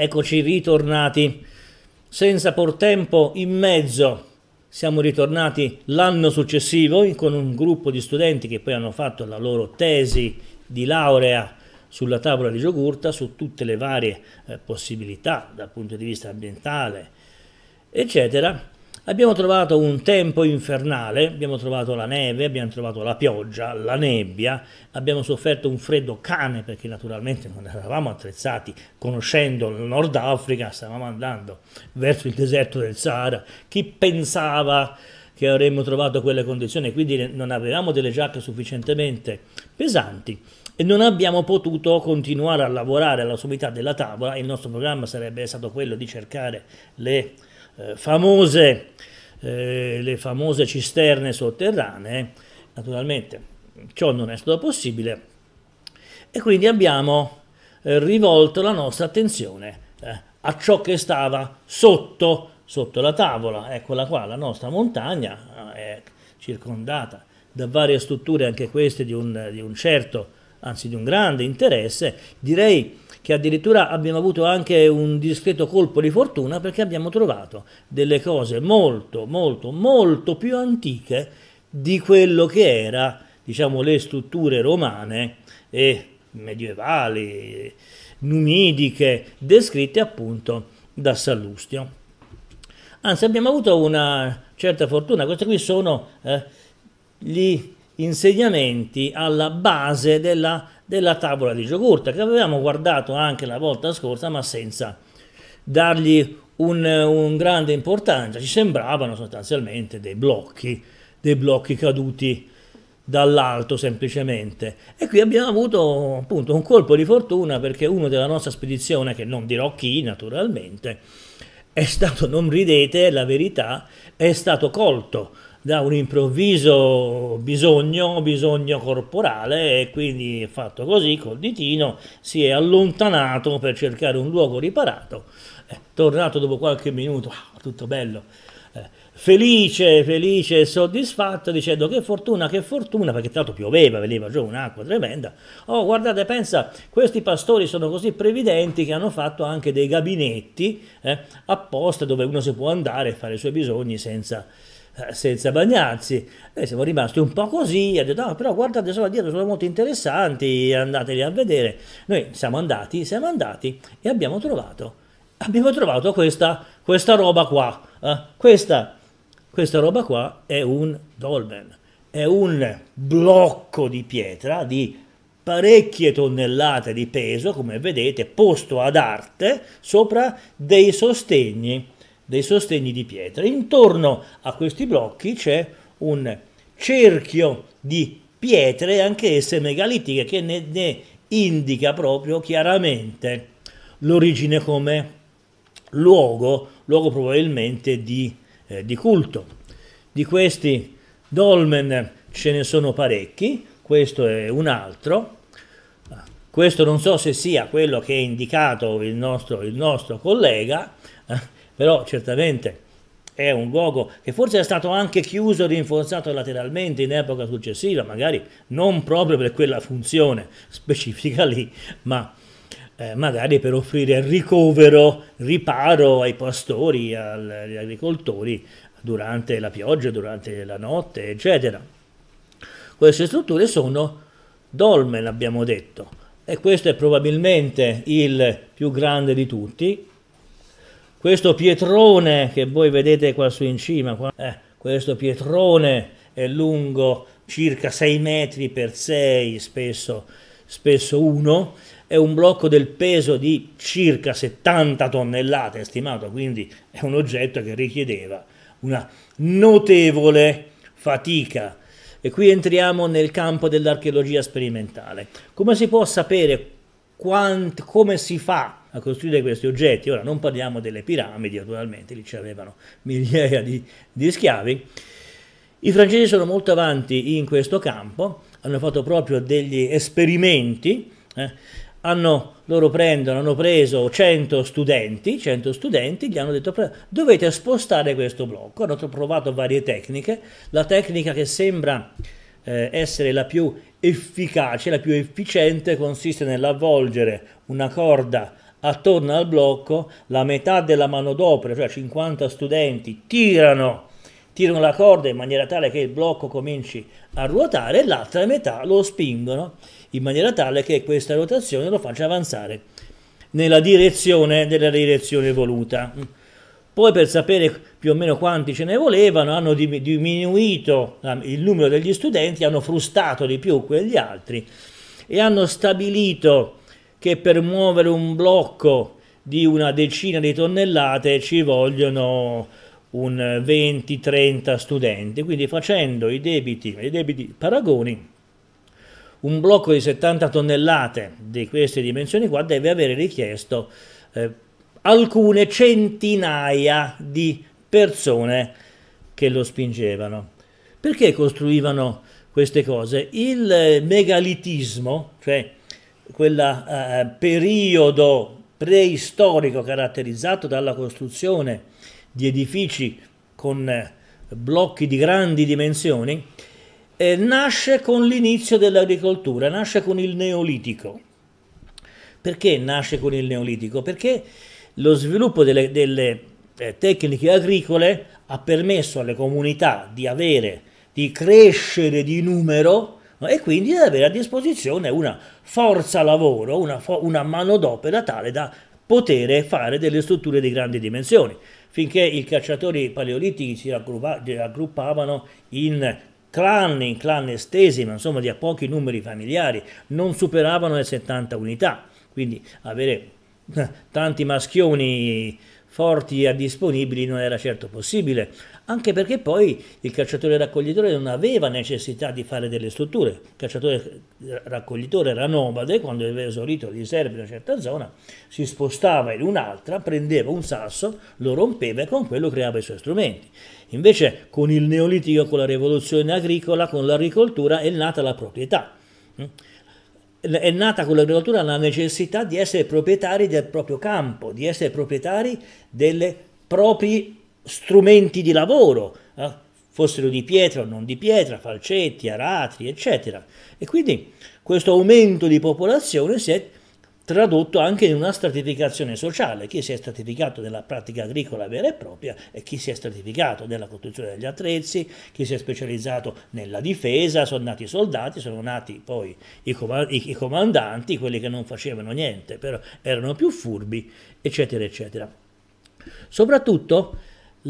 Eccoci ritornati, senza tempo in mezzo. Siamo ritornati l'anno successivo con un gruppo di studenti che poi hanno fatto la loro tesi di laurea sulla tavola di Giogurta su tutte le varie eh, possibilità dal punto di vista ambientale, eccetera. Abbiamo trovato un tempo infernale, abbiamo trovato la neve, abbiamo trovato la pioggia, la nebbia, abbiamo sofferto un freddo cane perché naturalmente non eravamo attrezzati, conoscendo il Nord Africa stavamo andando verso il deserto del Sahara. Chi pensava che avremmo trovato quelle condizioni, quindi non avevamo delle giacche sufficientemente pesanti e non abbiamo potuto continuare a lavorare alla sommità della tavola. Il nostro programma sarebbe stato quello di cercare le eh, famose eh, le famose cisterne sotterranee, naturalmente ciò non è stato possibile e quindi abbiamo eh, rivolto la nostra attenzione eh, a ciò che stava sotto, sotto la tavola, eccola qua, la nostra montagna eh, è circondata da varie strutture, anche queste di un, di un certo, anzi di un grande interesse, direi che addirittura abbiamo avuto anche un discreto colpo di fortuna perché abbiamo trovato delle cose molto, molto, molto più antiche di quello che era, diciamo, le strutture romane e medievali, numidiche, descritte appunto da Sallustio. Anzi, abbiamo avuto una certa fortuna, questi qui sono eh, gli insegnamenti alla base della della tavola di Giogurta che avevamo guardato anche la volta scorsa ma senza dargli un, un grande importanza, ci sembravano sostanzialmente dei blocchi, dei blocchi caduti dall'alto semplicemente e qui abbiamo avuto appunto un colpo di fortuna perché uno della nostra spedizione che non dirò chi naturalmente è stato non ridete la verità è stato colto da un improvviso bisogno, bisogno corporale e quindi fatto così col ditino si è allontanato per cercare un luogo riparato, è eh, tornato dopo qualche minuto, wow, ah, tutto bello, eh, felice, felice e soddisfatto dicendo che fortuna, che fortuna, perché tanto pioveva, veniva giù un'acqua tremenda, oh guardate, pensa, questi pastori sono così previdenti che hanno fatto anche dei gabinetti eh, apposta dove uno si può andare e fare i suoi bisogni senza eh, senza bagnarsi. Noi siamo rimasti un po' così, ha detto ah, però guardate sono dietro, sono molto interessanti, andateli a vedere. Noi siamo andati, siamo andati e abbiamo trovato, abbiamo trovato questa, questa roba qua. Eh? Questa, questa roba qua è un dolmen, è un blocco di pietra di parecchie tonnellate di peso, come vedete, posto ad arte sopra dei sostegni dei sostegni di pietra. Intorno a questi blocchi c'è un cerchio di pietre, anche esse megalitiche, che ne, ne indica proprio chiaramente l'origine come luogo, luogo probabilmente di, eh, di culto. Di questi dolmen ce ne sono parecchi, questo è un altro. Questo non so se sia quello che è indicato il nostro, il nostro collega, eh, però certamente è un luogo che forse è stato anche chiuso e rinforzato lateralmente in epoca successiva, magari non proprio per quella funzione specifica lì, ma eh, magari per offrire ricovero, riparo ai pastori, al, agli agricoltori durante la pioggia, durante la notte, eccetera. Queste strutture sono dolmen, abbiamo detto, e questo è probabilmente il più grande di tutti, questo pietrone che voi vedete qua su in cima, qua, eh, questo pietrone è lungo circa 6 metri per 6, spesso, spesso 1, è un blocco del peso di circa 70 tonnellate, stimato, quindi è un oggetto che richiedeva una notevole fatica. E qui entriamo nel campo dell'archeologia sperimentale. Come si può sapere quant, come si fa a costruire questi oggetti. Ora non parliamo delle piramidi, naturalmente, lì ci avevano migliaia di, di schiavi. I francesi sono molto avanti in questo campo, hanno fatto proprio degli esperimenti, eh, hanno, loro prendono, hanno preso 100 studenti, 100 studenti, gli hanno detto dovete spostare questo blocco, hanno provato varie tecniche, la tecnica che sembra eh, essere la più efficace, la più efficiente consiste nell'avvolgere una corda attorno al blocco la metà della manodopera, cioè 50 studenti, tirano, tirano la corda in maniera tale che il blocco cominci a ruotare e l'altra metà lo spingono in maniera tale che questa rotazione lo faccia avanzare nella direzione della direzione voluta. Poi per sapere più o meno quanti ce ne volevano hanno diminuito il numero degli studenti, hanno frustato di più quegli altri e hanno stabilito che per muovere un blocco di una decina di tonnellate ci vogliono un 20-30 studenti, quindi facendo i debiti, i debiti paragoni, un blocco di 70 tonnellate di queste dimensioni qua deve avere richiesto eh, alcune centinaia di persone che lo spingevano. Perché costruivano queste cose? Il megalitismo, cioè quel eh, periodo preistorico caratterizzato dalla costruzione di edifici con eh, blocchi di grandi dimensioni, eh, nasce con l'inizio dell'agricoltura, nasce con il Neolitico. Perché nasce con il Neolitico? Perché lo sviluppo delle, delle eh, tecniche agricole ha permesso alle comunità di avere, di crescere di numero, e quindi ad avere a disposizione una forza lavoro, una, fo- una manodopera tale da poter fare delle strutture di grandi dimensioni. Finché i cacciatori paleolitici si raggruppa- raggruppavano in clan, in clan estesi, ma insomma di a pochi numeri familiari, non superavano le 70 unità. Quindi avere eh, tanti maschioni forti e disponibili non era certo possibile anche perché poi il cacciatore raccoglitore non aveva necessità di fare delle strutture, il cacciatore raccoglitore era nomade, quando aveva esaurito gli servi in una certa zona, si spostava in un'altra, prendeva un sasso, lo rompeva e con quello creava i suoi strumenti. Invece con il neolitico, con la rivoluzione agricola, con l'agricoltura è nata la proprietà mm? è nata con l'agricoltura la necessità di essere proprietari del proprio campo, di essere proprietari delle proprie strumenti di lavoro, eh? fossero di pietra o non di pietra, falcetti, aratri, eccetera. E quindi questo aumento di popolazione si è tradotto anche in una stratificazione sociale, chi si è stratificato nella pratica agricola vera e propria e chi si è stratificato nella costruzione degli attrezzi, chi si è specializzato nella difesa, sono nati i soldati, sono nati poi i, i comandanti, quelli che non facevano niente, però erano più furbi, eccetera, eccetera. Soprattutto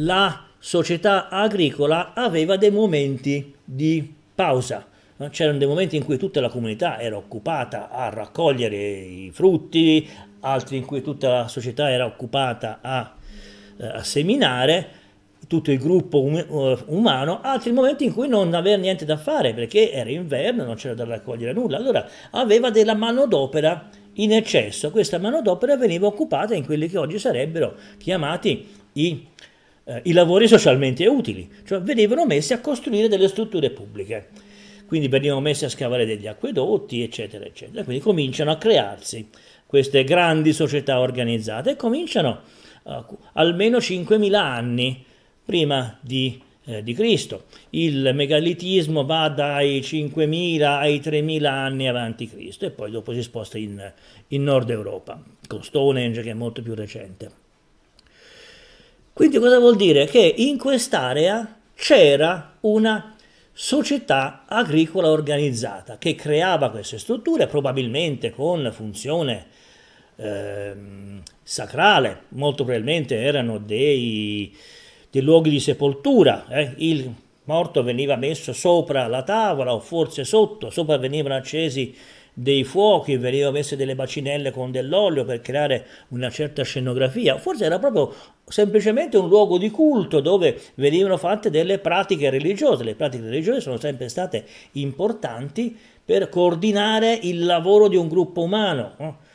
la società agricola aveva dei momenti di pausa. C'erano dei momenti in cui tutta la comunità era occupata a raccogliere i frutti, altri in cui tutta la società era occupata a, eh, a seminare, tutto il gruppo um- umano, altri momenti in cui non aveva niente da fare perché era inverno, non c'era da raccogliere nulla, allora aveva della manodopera in eccesso, questa manodopera veniva occupata in quelli che oggi sarebbero chiamati i eh, i lavori socialmente utili, cioè venivano messi a costruire delle strutture pubbliche, quindi venivano messi a scavare degli acquedotti, eccetera, eccetera. Quindi cominciano a crearsi queste grandi società organizzate e cominciano eh, almeno 5.000 anni prima di eh, di Cristo. Il megalitismo va dai 5.000 ai 3.000 anni avanti Cristo e poi dopo si sposta in, in Nord Europa, con Stonehenge che è molto più recente. Quindi cosa vuol dire? Che in quest'area c'era una società agricola organizzata che creava queste strutture probabilmente con funzione eh, sacrale, molto probabilmente erano dei, dei luoghi di sepoltura, eh. il morto veniva messo sopra la tavola o forse sotto, sopra venivano accesi dei fuochi, venivano messe delle bacinelle con dell'olio per creare una certa scenografia, forse era proprio semplicemente un luogo di culto dove venivano fatte delle pratiche religiose, le pratiche religiose sono sempre state importanti per coordinare il lavoro di un gruppo umano.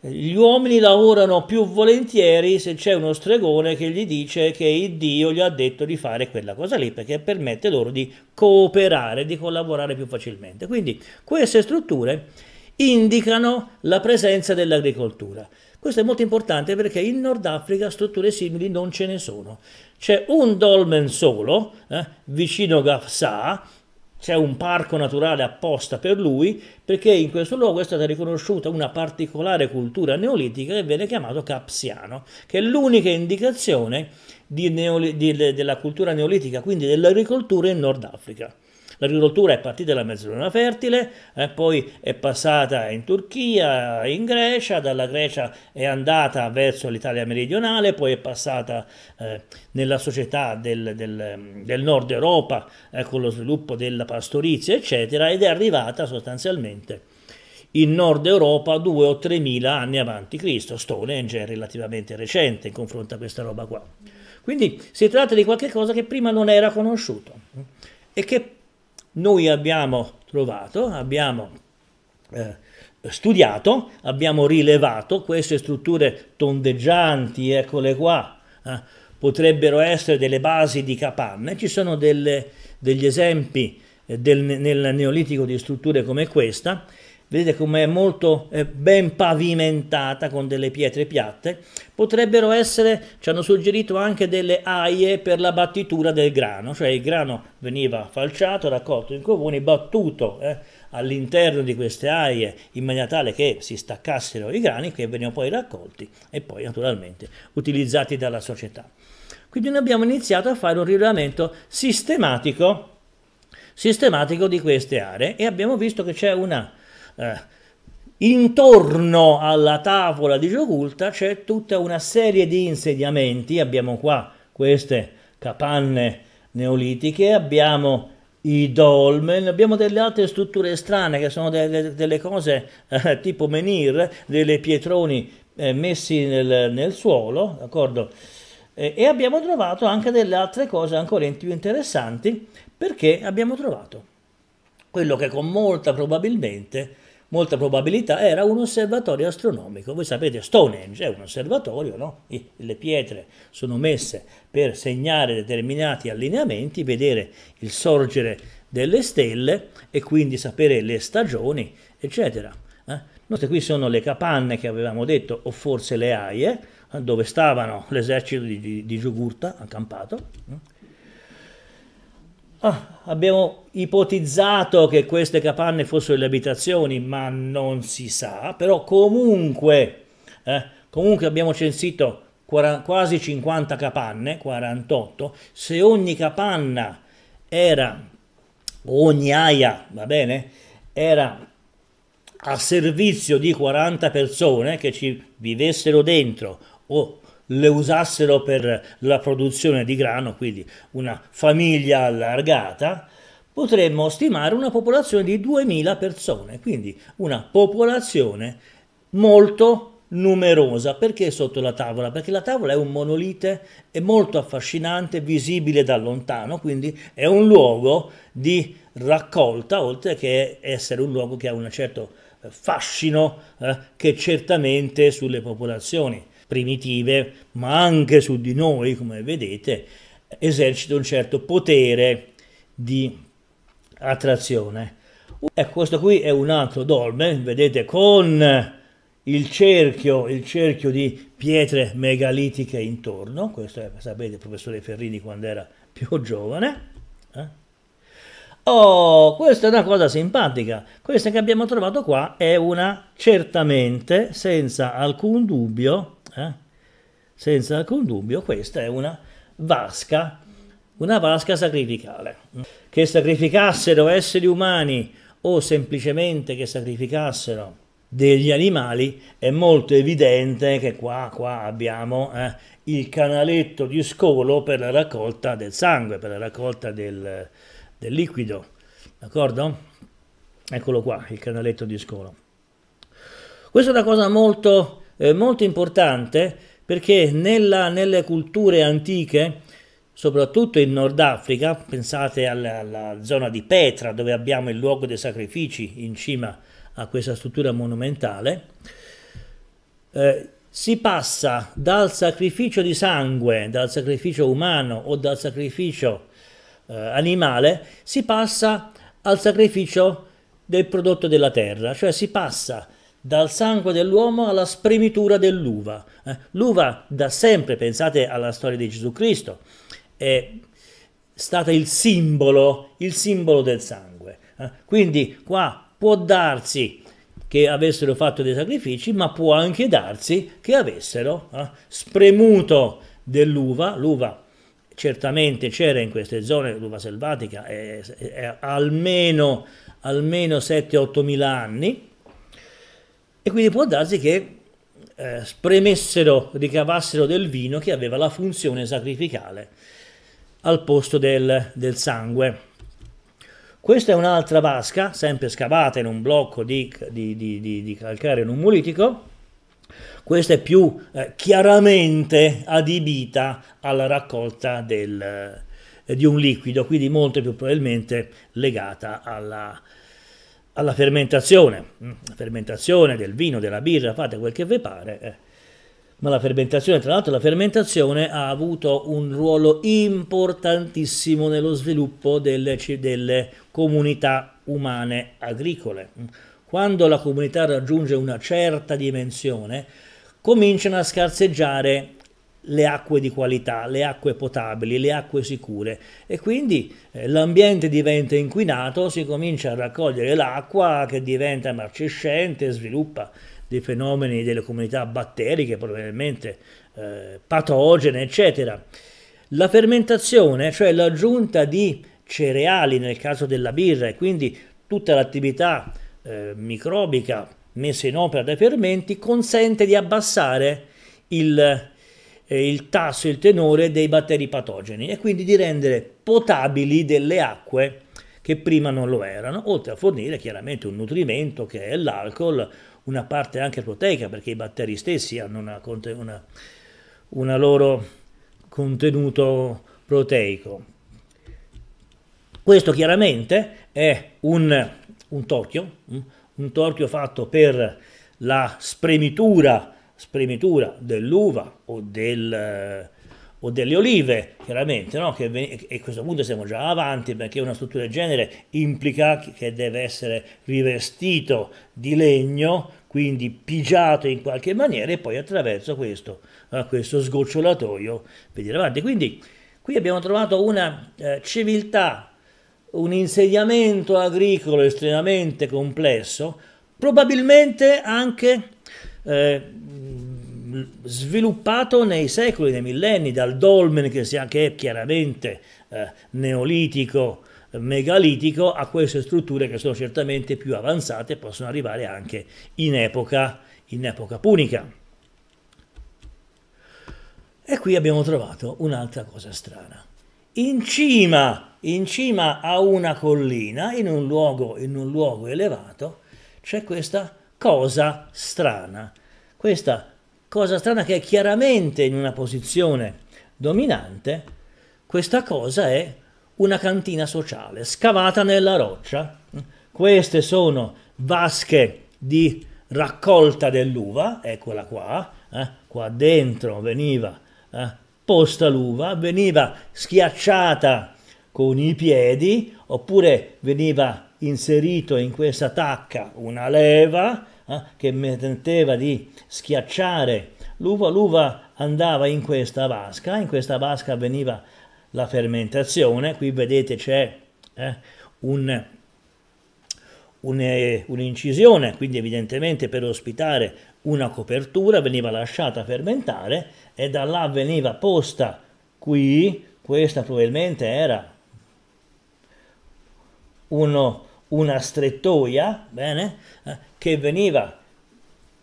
Gli uomini lavorano più volentieri se c'è uno stregone che gli dice che il Dio gli ha detto di fare quella cosa lì, perché permette loro di cooperare, di collaborare più facilmente. Quindi queste strutture indicano la presenza dell'agricoltura. Questo è molto importante perché in Nord Africa strutture simili non ce ne sono. C'è un dolmen solo, eh, vicino Gafsa, c'è un parco naturale apposta per lui, perché in questo luogo è stata riconosciuta una particolare cultura neolitica che viene chiamato capsiano, che è l'unica indicazione di neoli- di, della cultura neolitica, quindi dell'agricoltura in Nord Africa. L'agricoltura è partita dalla mezzaluna fertile, eh, poi è passata in Turchia, in Grecia, dalla Grecia è andata verso l'Italia meridionale, poi è passata eh, nella società del, del, del nord Europa eh, con lo sviluppo della pastorizia, eccetera, ed è arrivata sostanzialmente in Nord Europa 2 o 3 mila anni avanti Cristo. Stonehenge è relativamente recente in confronto a questa roba qua. Quindi si tratta di qualcosa che prima non era conosciuto eh, e che noi abbiamo trovato, abbiamo eh, studiato, abbiamo rilevato queste strutture tondeggianti, eccole qua, eh, potrebbero essere delle basi di capanne, ci sono delle, degli esempi eh, del, nel Neolitico di strutture come questa vedete come è molto eh, ben pavimentata con delle pietre piatte, potrebbero essere, ci hanno suggerito anche delle aie per la battitura del grano, cioè il grano veniva falciato, raccolto in comuni, battuto eh, all'interno di queste aie in maniera tale che si staccassero i grani che venivano poi raccolti e poi naturalmente utilizzati dalla società. Quindi noi abbiamo iniziato a fare un rilevamento sistematico, sistematico di queste aree e abbiamo visto che c'è una eh, intorno alla tavola di Gioculta c'è tutta una serie di insediamenti, abbiamo qua queste capanne neolitiche, abbiamo i dolmen, abbiamo delle altre strutture strane che sono delle, delle cose eh, tipo menhir, delle pietroni eh, messi nel, nel suolo, d'accordo? E, abbiamo trovato anche delle altre cose ancora più interessanti perché abbiamo trovato quello che con molta probabilmente molta probabilità, era un osservatorio astronomico. Voi sapete, Stonehenge è un osservatorio, no? le pietre sono messe per segnare determinati allineamenti, vedere il sorgere delle stelle e quindi sapere le stagioni, eccetera. Eh? Note qui sono le capanne che avevamo detto, o forse le aie, eh, dove stavano l'esercito di, di, di Giugurta accampato. Eh? Ah, abbiamo ipotizzato che queste capanne fossero le abitazioni, ma non si sa, però comunque, eh, comunque abbiamo censito quasi 50 capanne, 48, se ogni capanna era, ogni aia, va bene, era a servizio di 40 persone che ci vivessero dentro o le usassero per la produzione di grano, quindi una famiglia allargata, potremmo stimare una popolazione di 2.000 persone, quindi una popolazione molto numerosa. Perché sotto la tavola? Perché la tavola è un monolite, è molto affascinante, visibile da lontano, quindi è un luogo di raccolta, oltre che essere un luogo che ha un certo fascino eh, che certamente sulle popolazioni primitive, ma anche su di noi, come vedete, esercita un certo potere di attrazione. Ecco, questo qui è un altro dolmen, vedete, con il cerchio, il cerchio di pietre megalitiche intorno, questo è, sapete il professore Ferrini quando era più giovane. Eh? Oh, questa è una cosa simpatica, questa che abbiamo trovato qua è una certamente, senza alcun dubbio, eh? Senza alcun dubbio questa è una vasca, una vasca sacrificale. Che sacrificassero esseri umani o semplicemente che sacrificassero degli animali è molto evidente che qua, qua abbiamo eh, il canaletto di scolo per la raccolta del sangue, per la raccolta del, del liquido, d'accordo? Eccolo qua, il canaletto di scolo. Questa è una cosa molto eh, molto importante perché nella, nelle culture antiche, soprattutto in Nord Africa, pensate alla, alla, zona di Petra dove abbiamo il luogo dei sacrifici in cima a questa struttura monumentale, eh, si passa dal sacrificio di sangue, dal sacrificio umano o dal sacrificio eh, animale, si passa al sacrificio del prodotto della terra, cioè si passa dal sangue dell'uomo alla spremitura dell'uva. Eh. L'uva da sempre, pensate alla storia di Gesù Cristo, è stata il simbolo, il simbolo del sangue. Eh. Quindi qua può darsi che avessero fatto dei sacrifici, ma può anche darsi che avessero eh, spremuto dell'uva, l'uva certamente c'era in queste zone, l'uva selvatica è, è, è almeno, almeno 7-8 mila anni, e quindi può darsi che eh, spremessero, ricavassero del vino che aveva la funzione sacrificale al posto del, del sangue. Questa è un'altra vasca, sempre scavata in un blocco di, di, di, di calcare non mulitico. Questa è più eh, chiaramente adibita alla raccolta del, eh, di un liquido, quindi molto più probabilmente legata alla, alla fermentazione, mm, la fermentazione del vino, della birra, fate quel che vi pare, eh. ma la fermentazione, tra l'altro la fermentazione ha avuto un ruolo importantissimo nello sviluppo delle, delle comunità umane agricole. Mm. Quando la comunità raggiunge una certa dimensione, cominciano a scarseggiare le acque di qualità, le acque potabili, le acque sicure e quindi eh, l'ambiente diventa inquinato, si comincia a raccogliere l'acqua che diventa marcescente, sviluppa dei fenomeni delle comunità batteriche, probabilmente eh, patogene, eccetera. La fermentazione, cioè l'aggiunta di cereali nel caso della birra e quindi tutta l'attività eh, microbica messa in opera dai fermenti, consente di abbassare il il tasso e il tenore dei batteri patogeni e quindi di rendere potabili delle acque che prima non lo erano, oltre a fornire chiaramente un nutrimento che è l'alcol, una parte anche proteica perché i batteri stessi hanno un una, una loro contenuto proteico. Questo chiaramente è un, un torchio, un torchio fatto per la spremitura spremitura dell'uva o, del, eh, o delle olive, chiaramente, no? che, e a questo punto siamo già avanti perché una struttura del genere implica che deve essere rivestito di legno, quindi pigiato in qualche maniera e poi attraverso questo, eh, questo sgocciolatoio per avanti. Quindi qui abbiamo trovato una eh, civiltà, un insediamento agricolo estremamente complesso, probabilmente anche eh, sviluppato nei secoli, nei millenni, dal dolmen che, si, che è chiaramente eh, neolitico, megalitico, a queste strutture che sono certamente più avanzate e possono arrivare anche in epoca, in epoca punica. E qui abbiamo trovato un'altra cosa strana. In cima, in cima a una collina, in un luogo, in un luogo elevato, c'è questa cosa strana questa cosa strana che è chiaramente in una posizione dominante, questa cosa è una cantina sociale scavata nella roccia. Queste sono vasche di raccolta dell'uva, eccola qua, eh, qua dentro veniva eh, posta l'uva, veniva schiacciata con i piedi oppure veniva inserito in questa tacca una leva eh, che metteva di schiacciare l'uva, l'uva andava in questa vasca, in questa vasca avveniva la fermentazione, qui vedete c'è eh, un, un, eh, un'incisione, quindi evidentemente per ospitare una copertura veniva lasciata fermentare e da là veniva posta qui, questa probabilmente era uno, una strettoia, bene, eh, che veniva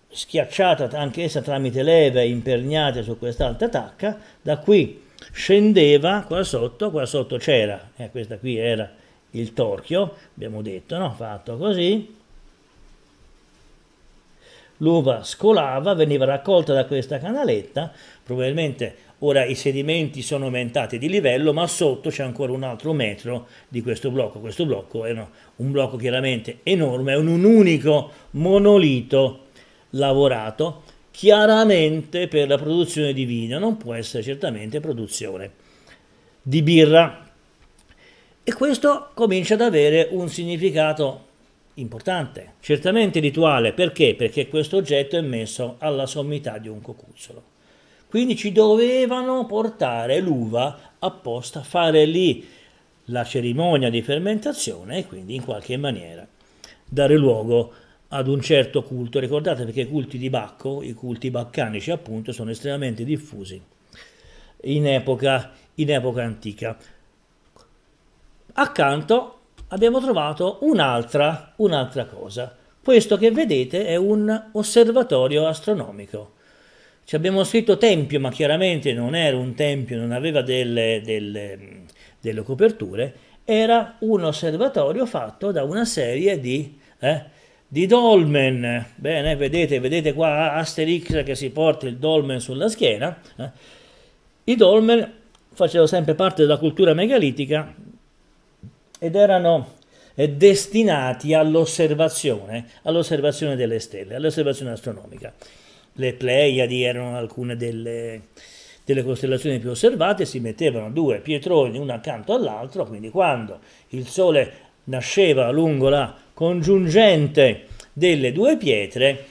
schiacciata anch'essa tramite leve imperniate su quest'altra tacca, da qui scendeva qua sotto, qua sotto c'era, eh, questa qui era il torchio, abbiamo detto, no? fatto così, l'uva scolava, veniva raccolta da questa canaletta, probabilmente Ora i sedimenti sono aumentati di livello, ma sotto c'è ancora un altro metro di questo blocco. Questo blocco è un blocco chiaramente enorme, è un, un unico monolito lavorato chiaramente per la produzione di vino, non può essere certamente produzione di birra. E questo comincia ad avere un significato importante, certamente rituale, perché? Perché questo oggetto è messo alla sommità di un cocuzzolo. Quindi ci dovevano portare l'uva apposta, fare lì la cerimonia di fermentazione e quindi in qualche maniera dare luogo ad un certo culto. Ricordate perché i culti di Bacco, i culti baccanici appunto, sono estremamente diffusi in epoca, in epoca antica. Accanto abbiamo trovato un'altra, un'altra cosa. Questo che vedete è un osservatorio astronomico ci abbiamo scritto tempio, ma chiaramente non era un tempio, non aveva delle, delle, delle coperture, era un osservatorio fatto da una serie di, eh, di dolmen. Bene, vedete, vedete, qua Asterix che si porta il dolmen sulla schiena. Eh. I dolmen facevano sempre parte della cultura megalitica ed erano eh, destinati all'osservazione, all delle stelle, all'osservazione astronomica le Pleiadi erano alcune delle, delle costellazioni più osservate, si mettevano due pietroni uno accanto all'altro, quindi quando il Sole nasceva lungo la congiungente delle due pietre,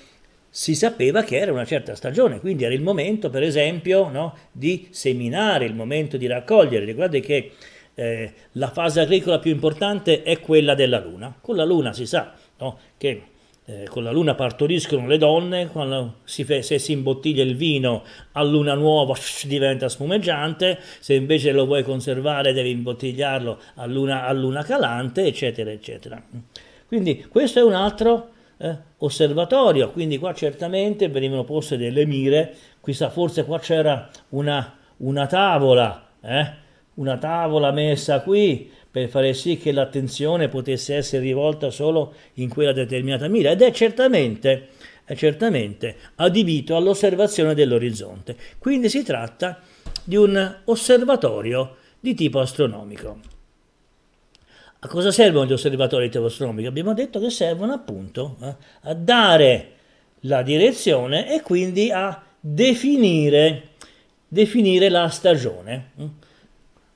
si sapeva che era una certa stagione, quindi era il momento, per esempio, no, di seminare, il momento di raccogliere. Ricordate che eh, la fase agricola più importante è quella della Luna. Con la Luna si sa no, che eh, con la luna partoriscono le donne, quando si fe- se si imbottiglia il vino a luna nuova diventa spumeggiante, se invece lo vuoi conservare devi imbottigliarlo a luna, a luna calante, eccetera, eccetera. Quindi questo è un altro eh, osservatorio, quindi qua certamente venivano poste delle mire, chissà forse qua c'era una, una tavola, eh, una tavola messa qui, per fare sì che l'attenzione potesse essere rivolta solo in quella determinata mira ed è certamente, è certamente adibito all'osservazione dell'orizzonte. Quindi si tratta di un osservatorio di tipo astronomico. A cosa servono gli osservatori di tipo astronomico? Abbiamo detto che servono appunto eh, a dare la direzione e quindi a definire, definire la stagione eh.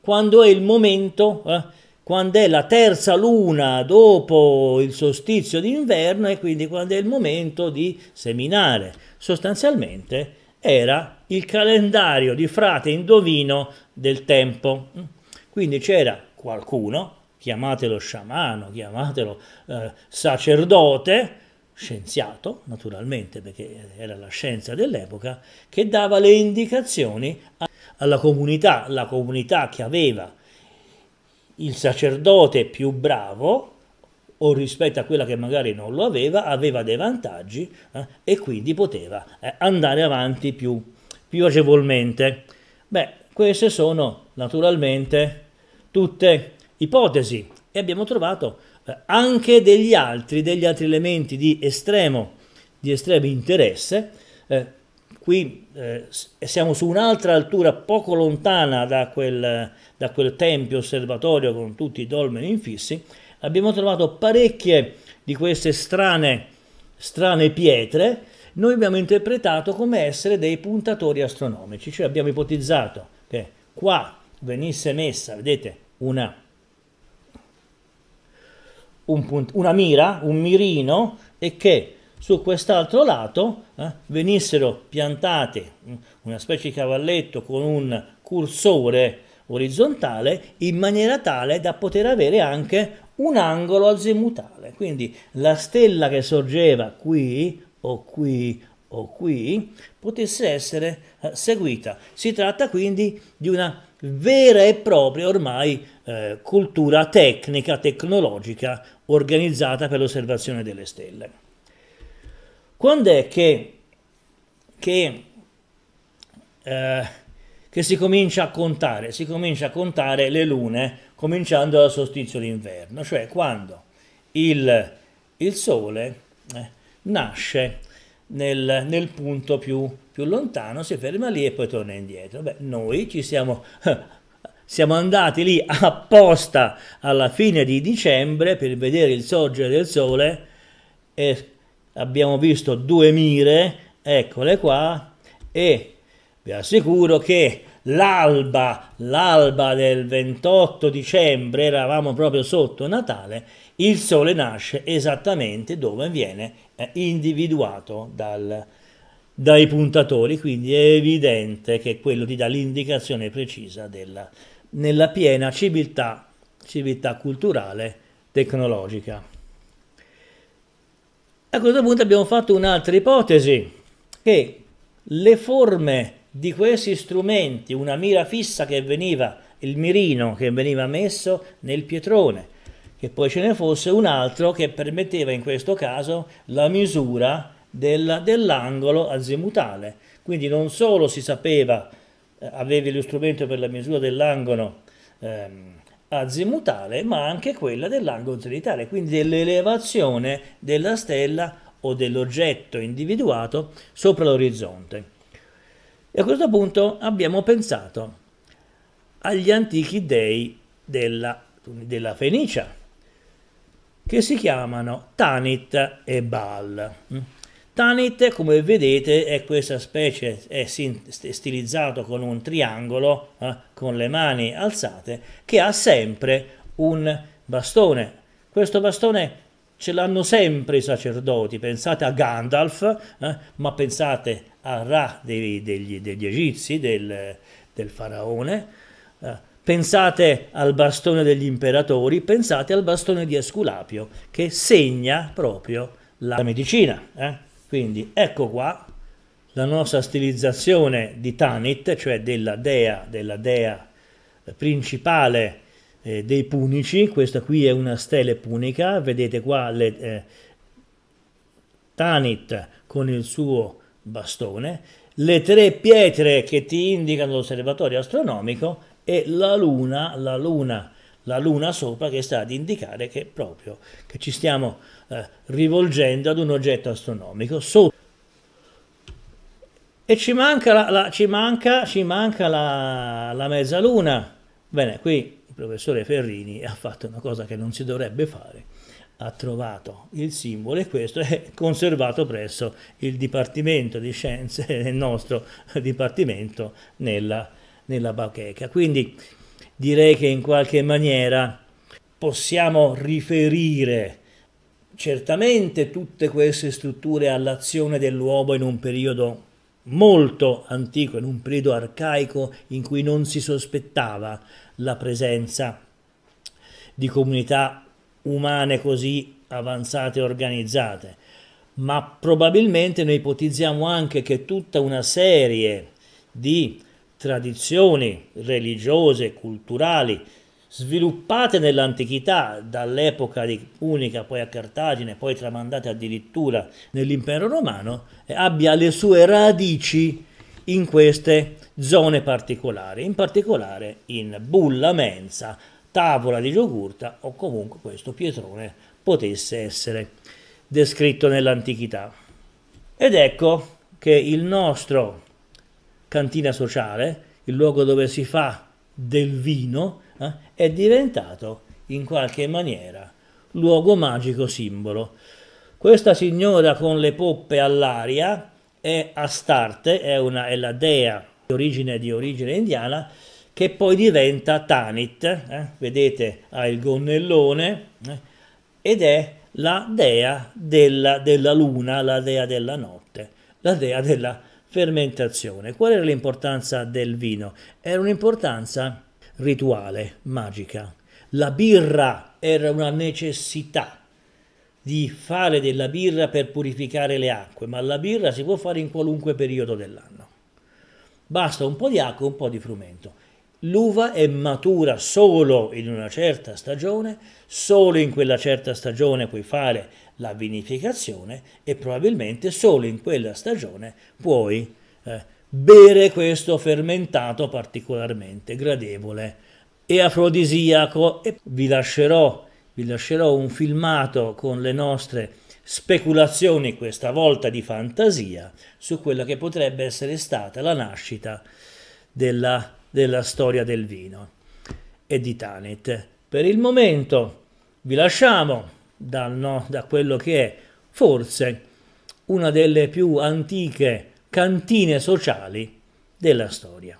quando è il momento eh, quando è la terza luna dopo il solstizio d'inverno e quindi quando è il momento di seminare. Sostanzialmente era il calendario di frate indovino del tempo. Quindi c'era qualcuno, chiamatelo sciamano, chiamatelo eh, sacerdote, scienziato, naturalmente, perché era la scienza dell'epoca, che dava le indicazioni alla comunità, la comunità che aveva il sacerdote più bravo o rispetto a quella che magari non lo aveva, aveva dei vantaggi eh, e quindi poteva eh, andare avanti più, più agevolmente. Beh, queste sono naturalmente tutte ipotesi e abbiamo trovato eh, anche degli altri, degli altri elementi di estremo, di estremo interesse eh, qui eh, siamo su un'altra altura poco lontana da quel, da quel tempio osservatorio con tutti i dolmeni infissi, abbiamo trovato parecchie di queste strane, strane pietre, noi abbiamo interpretato come essere dei puntatori astronomici, cioè abbiamo ipotizzato che qua venisse messa, vedete, una, un punt- una mira, un mirino, e che su quest'altro lato eh, venissero piantate mm, una specie di cavalletto con un cursore orizzontale in maniera tale da poter avere anche un angolo azimutale. Quindi la stella che sorgeva qui o qui o qui potesse essere eh, seguita. Si tratta quindi di una vera e propria ormai eh, cultura tecnica, tecnologica organizzata per l'osservazione delle stelle. Quando è che, che, eh, che si comincia a contare? Si comincia a contare le lune cominciando dal solstizio d'inverno, cioè quando il, il Sole eh, nasce nel, nel, punto più, più, lontano, si ferma lì e poi torna indietro. Beh, noi ci siamo, siamo andati lì apposta alla fine di dicembre per vedere il sorgere del sole e abbiamo visto due mire, eccole qua, e vi assicuro che l'alba, l'alba del 28 dicembre, eravamo proprio sotto Natale, il sole nasce esattamente dove viene eh, individuato dal, dai puntatori, quindi è evidente che quello ti dà l'indicazione precisa della, nella piena civiltà, civiltà culturale tecnologica. A questo punto abbiamo fatto un'altra ipotesi, che le forme di questi strumenti, una mira fissa che veniva, il mirino che veniva messo nel pietrone, che poi ce ne fosse un altro che permetteva in questo caso la misura del, dell'angolo azimutale. Quindi non solo si sapeva, eh, avevi lo strumento per la misura dell'angolo ehm, azimutale, ma anche quella dell'angolo trinitario, quindi dell'elevazione della stella o dell'oggetto individuato sopra l'orizzonte. E a questo punto abbiamo pensato agli antichi dei della, della Fenicia, che si chiamano Tanit e Baal. Tanit, come vedete, è questa specie, è stilizzato con un triangolo, eh, con le mani alzate, che ha sempre un bastone. Questo bastone ce l'hanno sempre i sacerdoti, pensate a Gandalf, eh, ma pensate a Ra degli, degli, degli egizi, del, del faraone, eh, pensate al bastone degli imperatori, pensate al bastone di Esculapio, che segna proprio la medicina. Eh? Quindi ecco qua la nostra stilizzazione di Tanit, cioè della dea, della dea eh, principale eh, dei punici, questa qui è una stele punica, vedete qua le, eh, Tanit con il suo bastone, le tre pietre che ti indicano l'osservatorio astronomico e la luna, la luna la luna sopra che sta ad indicare che proprio che ci stiamo eh, rivolgendo ad un oggetto astronomico sopra. E ci manca la, la, ci manca, ci manca la, la mezzaluna. Bene, qui il professore Ferrini ha fatto una cosa che non si dovrebbe fare ha trovato il simbolo e questo è conservato presso il Dipartimento di Scienze, nel nostro Dipartimento nella, nella bacheca. Quindi direi che in qualche maniera possiamo riferire certamente tutte queste strutture all'azione dell'uomo in un periodo molto antico, in un periodo arcaico in cui non si sospettava la presenza di comunità umane così avanzate e organizzate, ma probabilmente noi ipotizziamo anche che tutta una serie di tradizioni religiose e culturali sviluppate nell'antichità dall'epoca di Unica poi a Cartagine, poi tramandate addirittura nell'impero romano, abbia le sue radici in queste zone particolari, in particolare in Bulla Mensa, tavola di Giogurta o comunque questo pietrone potesse essere descritto nell'antichità. Ed ecco che il nostro cantina sociale, il luogo dove si fa del vino, eh, è diventato in qualche maniera luogo magico simbolo. Questa signora con le poppe all'aria è Astarte, è, una, è la dea di origine, di origine indiana, che poi diventa Tanit, eh? vedete ha il gonnellone, eh? ed è la dea della, della, luna, la dea della notte, la dea della, fermentazione. Qual era l'importanza del vino? Era un'importanza rituale, magica. La birra era una necessità di fare della birra per purificare le acque, ma la birra si può fare in qualunque periodo dell'anno. Basta un po' di acqua e un po' di frumento. L'uva è matura solo in una certa stagione, solo in quella certa stagione puoi fare la vinificazione e probabilmente solo in quella stagione puoi eh, bere questo fermentato particolarmente gradevole e afrodisiaco e vi lascerò, vi lascerò un filmato con le nostre speculazioni questa volta di fantasia su quella che potrebbe essere stata la nascita della, della storia del vino e di Tanit. Per il momento vi lasciamo dal, no, da quello che è forse una delle più antiche cantine sociali della storia.